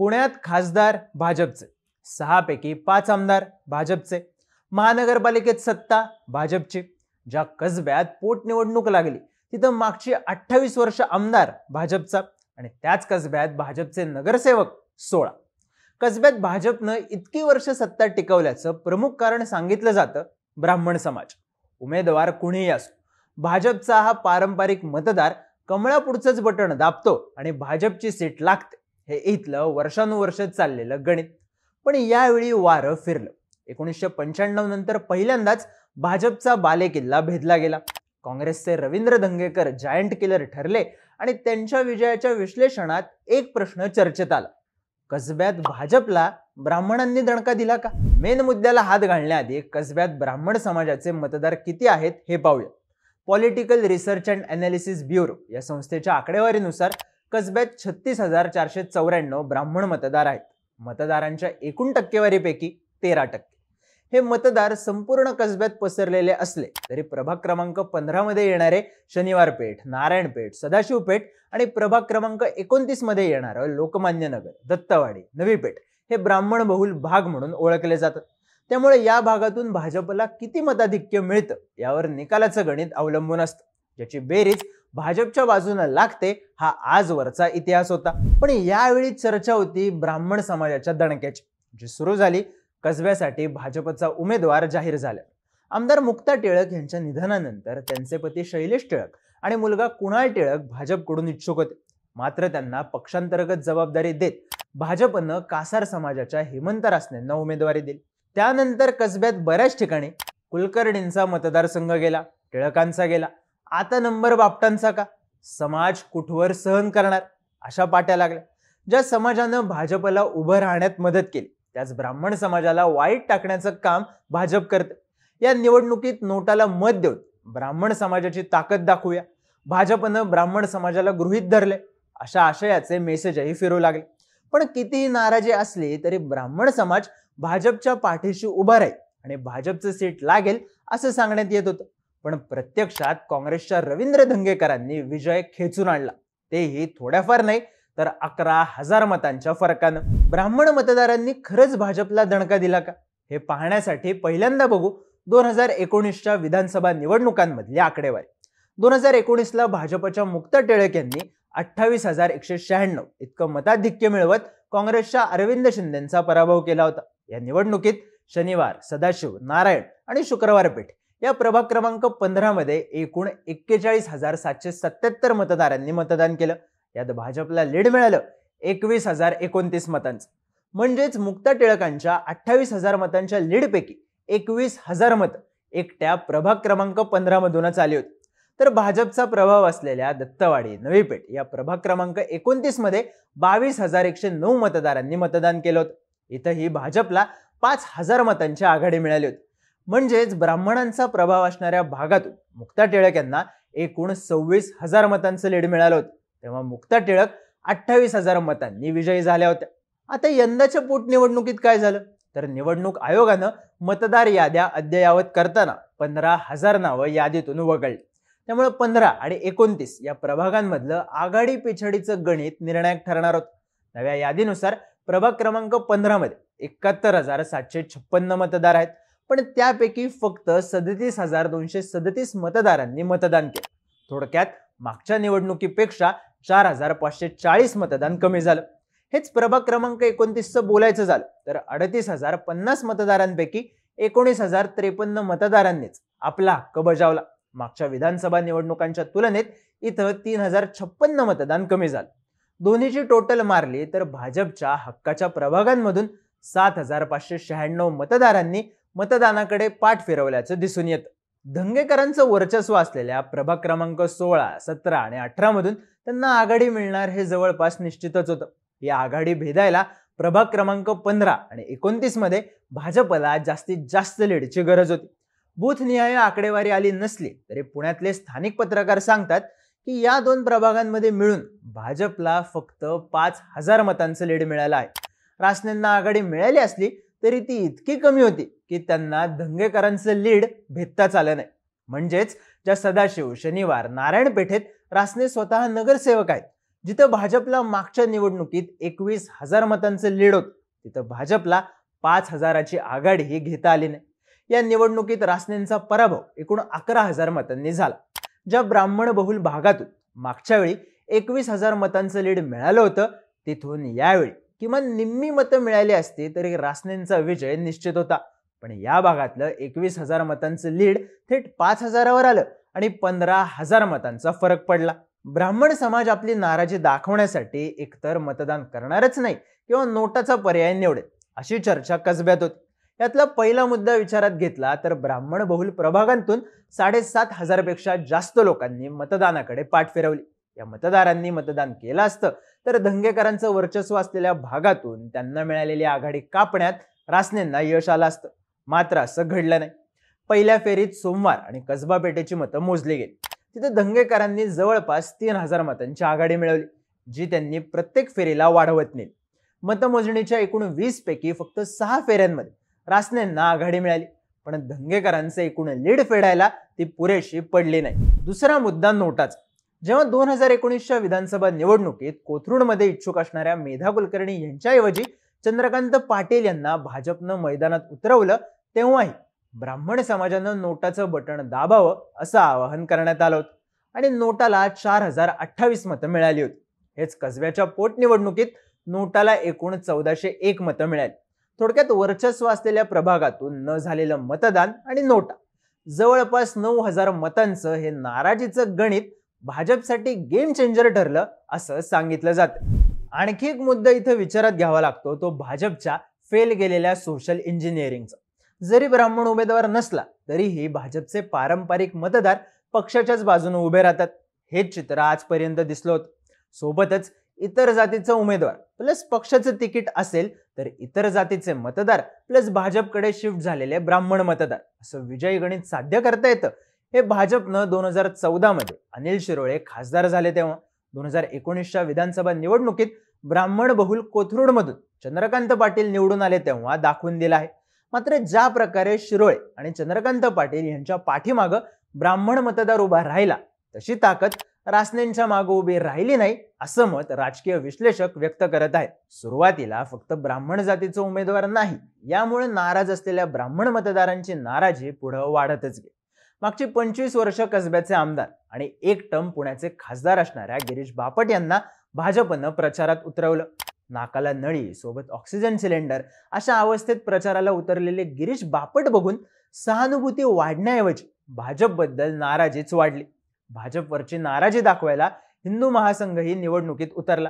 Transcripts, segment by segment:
पुण्यात खासदार भाजपचे पैकी पाच आमदार भाजपचे महानगरपालिकेत सत्ता भाजपची ज्या कसब्यात पोटनिवडणूक लागली तिथं मागची अठ्ठावीस वर्ष आमदार भाजपचा आणि त्याच कसब्यात भाजपचे नगरसेवक सोळा कसब्यात भाजपनं इतकी वर्ष सत्ता टिकवल्याचं प्रमुख कारण सांगितलं जातं ब्राह्मण समाज उमेदवार कुणीही असो भाजपचा हा पारंपरिक मतदार कमळापुढचंच बटण दाबतो आणि भाजपची सीट लागते हे इथलं वर्षानुवर्ष चाललेलं गणित पण यावेळी वारं फिरलं एकोणीसशे पंच्याण्णव नंतर पहिल्यांदाच भाजपचा बालेकिल्ला भेदला गेला काँग्रेसचे रवींद्र धंगेकर जायंट किलर ठरले आणि त्यांच्या विजयाच्या विश्लेषणात एक प्रश्न चर्चेत आला कसब्यात भाजपला ब्राह्मणांनी दणका दिला का मेन मुद्द्याला हात घालण्याआधी कसब्यात ब्राह्मण समाजाचे मतदार किती आहेत हे पाहूया political research and analysis bureau या संस्थेच्या आकडेवारीनुसार कसब्यात छत्तीस हजार चारशे चौऱ्याण्णव ब्राह्मण मतदार आहेत मतदारांच्या एकूण टक्केवारीपैकी तेरा टक्के हे मतदार संपूर्ण कसब्यात पसरलेले असले तरी प्रभाग क्रमांक पंधरामध्ये येणारे शनिवार पेठ नारायण पेठ सदाशिव पेठ आणि प्रभाग क्रमांक एकोणतीसमध्ये येणारं लोकमान्य नगर दत्तवाडी नवी पेठ हे ब्राह्मण बहुल भाग म्हणून ओळखले जातात त्यामुळे या भागातून भाजपला किती मताधिक्य मिळतं यावर निकालाचं गणित अवलंबून असतं ज्याची बेरीज भाजपच्या बाजूने लागते हा आजवरचा इतिहास होता पण यावेळी चर्चा होती ब्राह्मण समाजाच्या दणक्याची जी सुरू झाली कसब्यासाठी भाजपचा उमेदवार जाहीर झाला आमदार मुक्ता टिळक यांच्या निधनानंतर त्यांचे पती शैलेश टिळक आणि मुलगा कुणाल टिळक भाजपकडून इच्छुक होते मात्र त्यांना पक्षांतर्गत जबाबदारी देत भाजपनं कासार समाजाच्या हेमंत रासनेंना उमेदवारी दिली त्यानंतर कसब्यात बऱ्याच ठिकाणी कुलकर्णींचा मतदारसंघ गेला टिळकांचा गेला आता नंबर बापटांचा का समाज कुठवर सहन करणार अशा पाट्या लागल्या ज्या समाजानं भाजपला उभं राहण्यात मदत केली त्याच ब्राह्मण समाजाला वाईट टाकण्याचं काम भाजप करत या निवडणुकीत नोटाला मत देऊन ब्राह्मण समाजाची ताकद दाखवूया भाजपनं ब्राह्मण समाजाला गृहित धरले अशा आशयाचे मेसेजही फिरू लागले पण कितीही नाराजी असली तरी ब्राह्मण समाज भाजपच्या पाठीशी उभा राहील आणि भाजपचं सीट लागेल असं सांगण्यात येत होतं पण प्रत्यक्षात काँग्रेसच्या रवींद्र धंगेकरांनी विजय खेचून आणला तेही थोड्याफार नाही तर अकरा हजार मतांच्या फरकानं ब्राह्मण मतदारांनी खरंच भाजपला दणका दिला का हे पाहण्यासाठी पहिल्यांदा बघू दोन हजार एकोणीसच्या विधानसभा निवडणुकांमधली आकडेवारी दोन हजार एकोणीसला भाजपच्या मुक्ता टिळक यांनी अठ्ठावीस हजार एकशे शहाण्णव इतकं मताधिक्य मिळवत काँग्रेसच्या अरविंद शिंदेचा पराभव केला होता या निवडणुकीत शनिवार सदाशिव नारायण आणि शुक्रवार पेठ या प्रभाग क्रमांक पंधरामध्ये एकूण एक्केचाळीस हजार सातशे सत्याहत्तर मतदारांनी मतदान केलं यात भाजपला लीड मिळालं एकवीस हजार एकोणतीस मतांचं म्हणजेच मुक्ता टिळकांच्या अठ्ठावीस हजार मतांच्या लीडपैकी एकवीस हजार मतं एकट्या प्रभाग क्रमांक पंधरामधूनच आली होती तर भाजपचा प्रभाव असलेल्या दत्तवाडी नवी पेठ या प्रभाग क्रमांक एकोणतीसमध्ये बावीस हजार एकशे नऊ मतदारांनी मतदान केलं होतं इथंही भाजपला पाच हजार मतांची आघाडी मिळाली होती म्हणजेच ब्राह्मणांचा प्रभाव असणाऱ्या भागातून मुक्ता टिळक यांना एकूण सव्वीस हजार मतांचं लीड मिळालं होतं तेव्हा मुक्ता टिळक अठ्ठावीस हजार मतांनी विजयी झाल्या होत्या आता यंदाच्या पोटनिवडणुकीत काय झालं तर निवडणूक आयोगानं मतदार याद्या अद्ययावत करताना पंधरा हजार नावं यादीतून वगळली त्यामुळे पंधरा आणि एकोणतीस या प्रभागांमधलं आघाडी पिछाडीचं गणित निर्णायक ठरणार होतं नव्या यादीनुसार प्रभाग क्रमांक पंधरामध्ये एकाहत्तर हजार सातशे छप्पन्न मतदार आहेत पण त्यापैकी फक्त सदतीस हजार दोनशे सदतीस मतदारांनी मतदान केलं थोडक्यात मागच्या निवडणुकीपेक्षा चार हजार पाचशे चाळीस मतदान कमी झालं हेच प्रभाग क्रमांक एकोणतीसचं बोलायचं झालं तर अडतीस हजार पन्नास मतदारांपैकी एकोणीस हजार त्रेपन्न मतदारांनीच आपला हक्क बजावला मागच्या विधानसभा निवडणुकांच्या तुलनेत इथं तीन हजार छप्पन्न मतदान कमी झालं दोन्हीची टोटल मारली तर भाजपच्या हक्काच्या प्रभागांमधून सात हजार पाचशे शहाण्णव मतदारांनी मतदानाकडे पाठ फिरवल्याचं दिसून येतं धंगेकरांचं वर्चस्व असलेल्या प्रभाग क्रमांक सोळा सतरा आणि अठरामधून त्यांना आघाडी मिळणार हे जवळपास निश्चितच होतं या आघाडी भेदायला प्रभाग क्रमांक पंधरा आणि एकोणतीसमध्ये भाजपला जास्तीत जास्त लीडची गरज होती बूथनिहाय आकडेवारी आली नसली तरी पुण्यातले स्थानिक पत्रकार सांगतात की या दोन प्रभागांमध्ये मिळून भाजपला फक्त पाच हजार मतांचं लीड मिळालं आहे रासनेंना आघाडी मिळाली असली तरी ती इतकी कमी होती की त्यांना धंगेकरांचं लीड भेटताच आलं नाही म्हणजेच ज्या सदाशिव शनिवार नारायणपेठेत रासने स्वतः नगरसेवक आहेत जिथं भाजपला मागच्या निवडणुकीत एकवीस हजार मतांचं लीड होत तिथं भाजपला पाच हजाराची आघाडीही घेता आली नाही या निवडणुकीत रासनेंचा पराभव एकूण अकरा हजार मतांनी झाला ज्या ब्राह्मण बहुल भागातून मागच्या वेळी एकवीस हजार मतांचं लीड मिळालं होतं तिथून यावेळी किमान निम्मी मतं मिळाली असती तरी रासनेंचा विजय निश्चित होता पण या भागातलं एकवीस हजार मतांचं लीड थेट पाच हजारावर आलं आणि पंधरा हजार मतांचा फरक पडला ब्राह्मण समाज आपली नाराजी दाखवण्यासाठी एकतर मतदान करणारच नाही किंवा नोटाचा पर्याय निवडेल अशी चर्चा कसब्यात होती यातला पहिला मुद्दा विचारात घेतला तर ब्राह्मण बहुल प्रभागांतून साडेसात हजारपेक्षा जास्त लोकांनी मतदानाकडे पाठ फिरवली या मतदारांनी मतदान केलं असतं तर धंगेकरांचं वर्चस्व असलेल्या भागातून त्यांना मिळालेली आघाडी कापण्यात रासनेंना यश आलं असतं मात्र असं घडलं नाही पहिल्या फेरीत सोमवार आणि कसबा पेटेची मतं मोजली गेली तिथे धंगेकरांनी जवळपास तीन हजार मतांची आघाडी मिळवली जी त्यांनी प्रत्येक फेरीला वाढवत नेली मतमोजणीच्या एकूण वीस पैकी फक्त सहा फेऱ्यांमध्ये रासनेंना आघाडी मिळाली पण धंगेकरांचे एकूण लीड फेडायला ती पुरेशी पडली नाही दुसरा मुद्दा नोटाच जेव्हा दोन हजार एकोणीसच्या विधानसभा निवडणुकीत कोथरूडमध्ये इच्छुक असणाऱ्या मेधा कुलकर्णी यांच्याऐवजी चंद्रकांत पाटील यांना भाजपनं मैदानात उतरवलं तेव्हाही ब्राह्मण समाजानं नोटाचं बटण दाबावं असं आवाहन करण्यात आलं होतं आणि नोटाला चार हजार अठ्ठावीस मतं मिळाली होती हेच कसब्याच्या पोटनिवडणुकीत नोटाला एकूण चौदाशे एक मतं मिळाली थोडक्यात वर्चस्व असलेल्या प्रभागातून न झालेलं मतदान आणि नोटा जवळपास नऊ हजार मतांचं हे नाराजीचं गणित भाजपसाठी गेम चेंजर ठरलं असं सांगितलं जातं आणखी एक मुद्दा इथं विचारात घ्यावा लागतो तो भाजपच्या फेल गेलेल्या सोशल इंजिनिअरिंगचा जरी ब्राह्मण उमेदवार नसला तरीही भाजपचे पारंपरिक मतदार पक्षाच्याच बाजूने उभे राहतात हेच चित्र आजपर्यंत दिसलं होतं सोबतच इतर जातीचा उमेदवार प्लस पक्षाचं तिकीट असेल तर इतर जातीचे मतदार प्लस भाजपकडे शिफ्ट झालेले ब्राह्मण मतदार असं विजयी गणित साध्य करता येतं हे भाजपनं दोन हजार चौदामध्ये अनिल शिरोळे खासदार झाले तेव्हा दोन हजार एकोणीसच्या विधानसभा निवडणुकीत ब्राह्मण बहुल कोथरूडमधून चंद्रकांत पाटील निवडून आले तेव्हा दाखवून दिला आहे मात्र ज्या प्रकारे शिरोळे आणि चंद्रकांत पाटील यांच्या पाठीमागं ब्राह्मण मतदार उभा राहिला तशी ताकद रासनेंच्या मागे उभी राहिली नाही असं मत राजकीय विश्लेषक व्यक्त करत आहेत सुरुवातीला फक्त ब्राह्मण जातीचा उमेदवार नाही यामुळे नाराज असलेल्या ब्राह्मण मतदारांची नाराजी पुढं वाढतच गेली मागची पंचवीस वर्ष कसब्याचे आमदार आणि एक टर्म पुण्याचे खासदार असणाऱ्या गिरीश बापट यांना भाजपनं प्रचारात उतरवलं नाकाला नळी सोबत ऑक्सिजन सिलेंडर अशा अवस्थेत प्रचाराला उतरलेले गिरीश बापट बघून सहानुभूती वाढण्याऐवजी भाजपबद्दल नाराजीच वाढली भाजपवरची नाराजी दाखवायला हिंदू महासंघ ही निवडणुकीत उतरला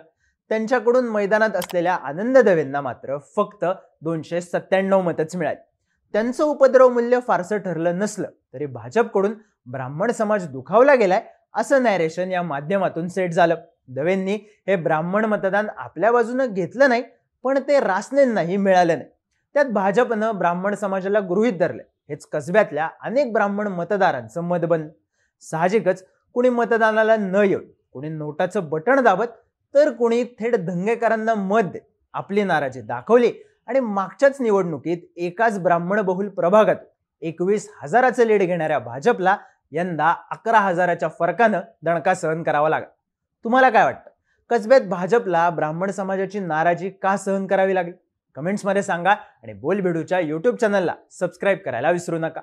त्यांच्याकडून मैदानात असलेल्या आनंद दवेंना मात्र फक्त दोनशे सत्त्याण्णव मतच मिळाली त्यांचं उपद्रव मूल्य फारसं ठरलं नसलं तरी भाजपकडून ब्राह्मण समाज दुखावला गेलाय असं नॅरेशन या माध्यमातून सेट झालं दवेंनी हे ब्राह्मण मतदान आपल्या बाजूनं घेतलं नाही पण ते रासनेंनाही मिळालं नाही त्यात भाजपनं ब्राह्मण समाजाला गृहीत धरलं हेच कसब्यातल्या अनेक ब्राह्मण मतदारांचं मत बनलं साहजिकच कुणी मतदानाला न येऊन कुणी नोटाचं बटण दाबत तर कुणी थेट दंगेकरांना मत देत आपली नाराजी दाखवली आणि मागच्याच निवडणुकीत एकाच ब्राह्मण बहुल प्रभागात एकवीस हजाराचं लीड घेणाऱ्या भाजपला यंदा अकरा हजाराच्या फरकानं दणका सहन करावा लागला तुम्हाला काय वाटतं कसब्यात भाजपला ब्राह्मण समाजाची नाराजी का सहन करावी लागली कमेंट्समध्ये सांगा आणि बोल भेडूच्या यूट्यूब चॅनलला सबस्क्राईब करायला विसरू नका